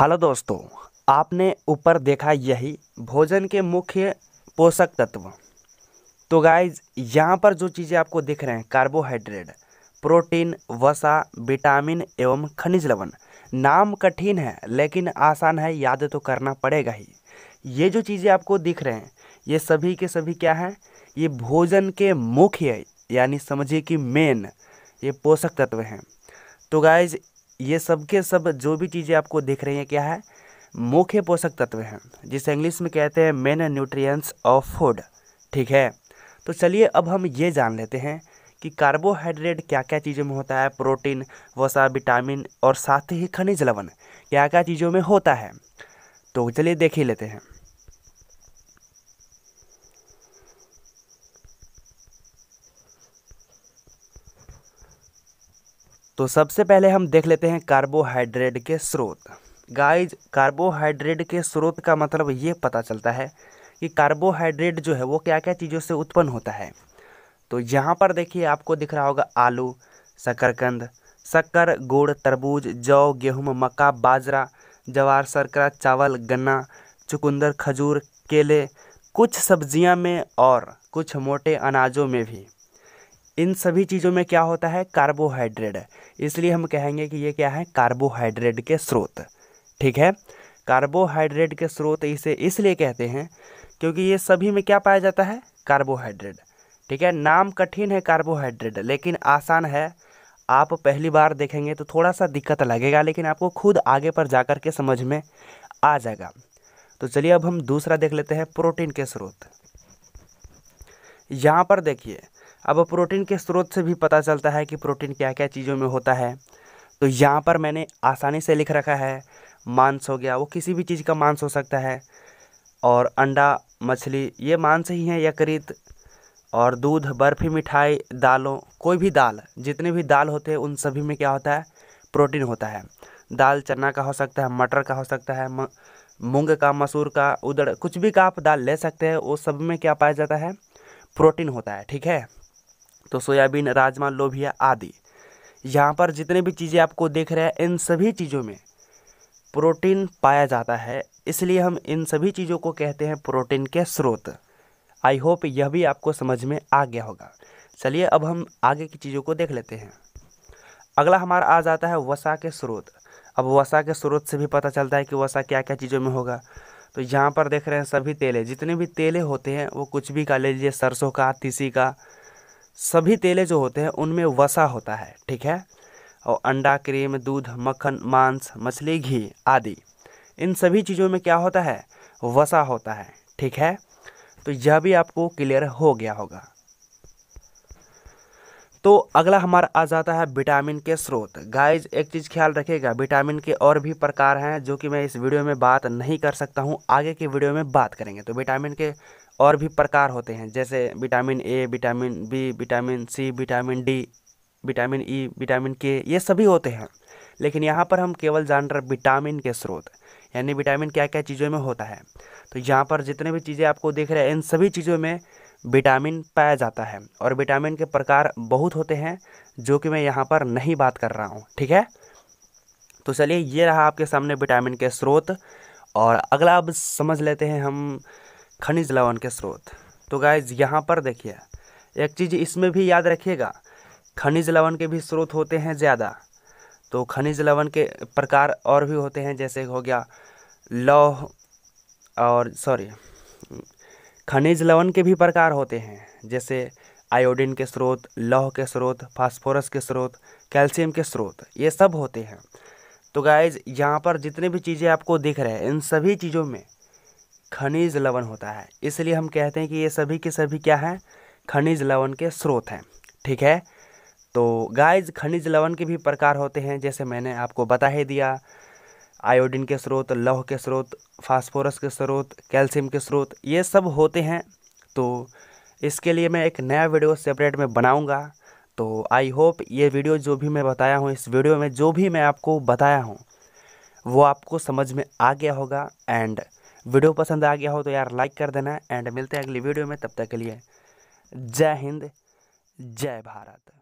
hello दोस्तों आपने ऊपर देखा यही भोजन के मुख्य पोषक तत्व तो गाइज यहाँ पर जो चीज़ें आपको दिख रहे हैं कार्बोहाइड्रेट प्रोटीन वसा विटामिन एवं खनिज लवण नाम कठिन है लेकिन आसान है याद तो करना पड़ेगा ही ये जो चीज़ें आपको दिख रहे हैं ये सभी के सभी क्या हैं ये भोजन के मुख्य यानी समझिए कि मेन ये पोषक तत्व हैं तो गाइज ये सब के सब जो भी चीज़ें आपको दिख रही हैं क्या है मुख्य पोषक तत्व हैं जिसे इंग्लिश में कहते हैं मेन न्यूट्रिएंट्स ऑफ फूड ठीक है तो चलिए अब हम ये जान लेते हैं कि कार्बोहाइड्रेट क्या क्या चीज़ों में होता है प्रोटीन वसा विटामिन और साथ ही खनिज लवण क्या क्या चीज़ों में होता है तो चलिए देख ही लेते हैं तो सबसे पहले हम देख लेते हैं कार्बोहाइड्रेट के स्रोत गाइज कार्बोहाइड्रेट के स्रोत का मतलब ये पता चलता है कि कार्बोहाइड्रेट जो है वो क्या क्या चीज़ों से उत्पन्न होता है तो यहाँ पर देखिए आपको दिख रहा होगा आलू शकरकंद शक्कर गुड़ तरबूज जौ गेहूँ मक्का बाजरा जवार सरकरा चावल गन्ना चुकंदर खजूर केले कुछ सब्जियां में और कुछ मोटे अनाजों में भी इन सभी चीज़ों में क्या होता है कार्बोहाइड्रेट इसलिए हम कहेंगे कि ये क्या है कार्बोहाइड्रेट के स्रोत ठीक है कार्बोहाइड्रेट के स्रोत इसे इसलिए कहते हैं क्योंकि ये सभी में क्या पाया जाता है कार्बोहाइड्रेट ठीक है नाम कठिन है कार्बोहाइड्रेट लेकिन आसान है आप पहली बार देखेंगे तो थोड़ा सा दिक्कत लगेगा लेकिन आपको खुद आगे पर जा के समझ में आ जाएगा तो चलिए अब हम दूसरा देख लेते हैं प्रोटीन के स्रोत यहाँ पर देखिए अब प्रोटीन के स्रोत से भी पता चलता है कि प्रोटीन क्या क्या चीज़ों में होता है तो यहाँ पर मैंने आसानी से लिख रखा है मांस हो गया वो किसी भी चीज़ का मांस हो सकता है और अंडा मछली ये मांस ही हैं यकृत और दूध बर्फ़ी मिठाई दालों कोई भी दाल जितने भी दाल होते हैं उन सभी में क्या होता है प्रोटीन होता है दाल चना का हो सकता है मटर का हो सकता है मूंग का मसूर का उदड़ कुछ भी का आप दाल ले सकते हैं वो सब में क्या पाया जाता है प्रोटीन होता है ठीक है तो सोयाबीन राजमा लोभिया आदि यहाँ पर जितने भी चीज़ें आपको देख रहे हैं इन सभी चीज़ों में प्रोटीन पाया जाता है इसलिए हम इन सभी चीज़ों को कहते हैं प्रोटीन के स्रोत आई होप यह भी आपको समझ में आ गया होगा चलिए अब हम आगे की चीज़ों को देख लेते हैं अगला हमारा आ जाता है वसा के स्रोत अब वसा के स्रोत से भी पता चलता है कि वसा क्या क्या चीज़ों में होगा तो यहाँ पर देख रहे हैं सभी तेले जितने भी तेले होते हैं वो कुछ भी का ले लीजिए सरसों का तीसी का सभी तेले जो होते हैं उनमें वसा होता है ठीक है और अंडा क्रीम दूध मक्खन मांस मछली घी आदि इन सभी चीज़ों में क्या होता है वसा होता है ठीक है तो यह भी आपको क्लियर हो गया होगा तो अगला हमारा आ जाता है विटामिन के स्रोत गाइज एक चीज़ ख्याल रखिएगा विटामिन के और भी प्रकार हैं जो कि मैं इस वीडियो में बात नहीं कर सकता हूं आगे के वीडियो में बात करेंगे तो विटामिन के और भी प्रकार होते हैं जैसे vitamin A vitamin B vitamin C vitamin D vitamin E e, vitamin K ये सभी होते हैं लेकिन यहाँ पर हम केवल जान रहे विटामिन के स्रोत यानी विटामिन क्या क्या चीज़ों में होता है तो यहाँ पर जितने भी चीज़ें आपको देख रहे हैं इन सभी चीज़ों में विटामिन पाया जाता है और विटामिन के प्रकार बहुत होते हैं जो कि मैं यहाँ पर नहीं बात कर रहा हूँ ठीक है तो चलिए ये रहा आपके सामने विटामिन के स्रोत और अगला अब समझ लेते हैं हम खनिज लवण के स्रोत तो गाइज यहाँ पर देखिए एक चीज़ इसमें भी याद रखिएगा खनिज लवण के भी स्रोत होते हैं ज़्यादा तो खनिज लवण के प्रकार और भी होते हैं जैसे हो गया लौह और सॉरी खनिज लवण के भी प्रकार होते हैं जैसे आयोडीन के स्रोत लौह के स्रोत फास्फोरस के स्रोत कैल्शियम के स्रोत ये सब होते हैं तो गाइज यहाँ पर जितने भी चीज़ें आपको दिख रहे हैं इन सभी चीज़ों में खनिज लवण होता है इसलिए हम कहते हैं कि ये सभी के सभी क्या हैं खनिज लवण के स्रोत हैं ठीक है तो गाइज खनिज लवण के भी प्रकार होते हैं जैसे मैंने आपको बता ही दिया आयोडीन के स्रोत लौह के स्रोत फास्फोरस के स्रोत कैल्शियम के स्रोत ये सब होते हैं तो इसके लिए मैं एक नया वीडियो सेपरेट में बनाऊंगा तो आई होप ये वीडियो जो भी मैं बताया हूँ इस वीडियो में जो भी मैं आपको बताया हूँ वो आपको समझ में आ गया होगा एंड वीडियो पसंद आ गया हो तो यार लाइक कर देना एंड मिलते हैं अगली वीडियो में तब तक के लिए जय हिंद जय भारत